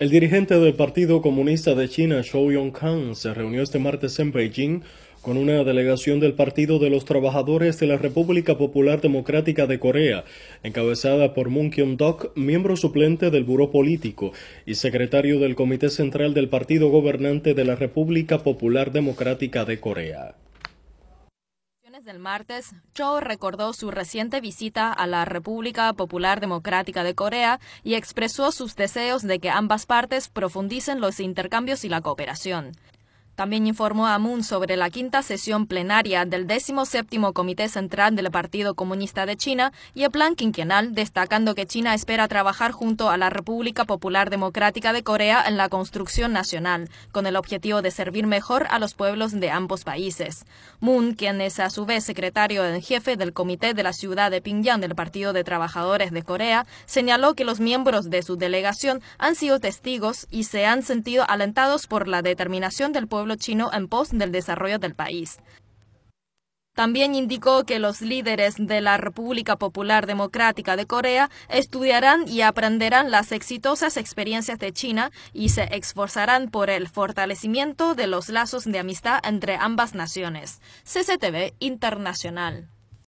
El dirigente del Partido Comunista de China, Zhou Yongkang, se reunió este martes en Beijing con una delegación del Partido de los Trabajadores de la República Popular Democrática de Corea, encabezada por Moon Kyung-dok, miembro suplente del Buró Político y secretario del Comité Central del Partido Gobernante de la República Popular Democrática de Corea del martes, Cho recordó su reciente visita a la República Popular Democrática de Corea y expresó sus deseos de que ambas partes profundicen los intercambios y la cooperación. También informó a Moon sobre la quinta sesión plenaria del 17 Comité Central del Partido Comunista de China y el plan quinquenal, destacando que China espera trabajar junto a la República Popular Democrática de Corea en la construcción nacional, con el objetivo de servir mejor a los pueblos de ambos países. Moon, quien es a su vez secretario en jefe del Comité de la Ciudad de Pyongyang del Partido de Trabajadores de Corea, señaló que los miembros de su delegación han sido testigos y se han sentido alentados por la determinación del pueblo chino en pos del desarrollo del país. También indicó que los líderes de la República Popular Democrática de Corea estudiarán y aprenderán las exitosas experiencias de China y se esforzarán por el fortalecimiento de los lazos de amistad entre ambas naciones. CCTV Internacional.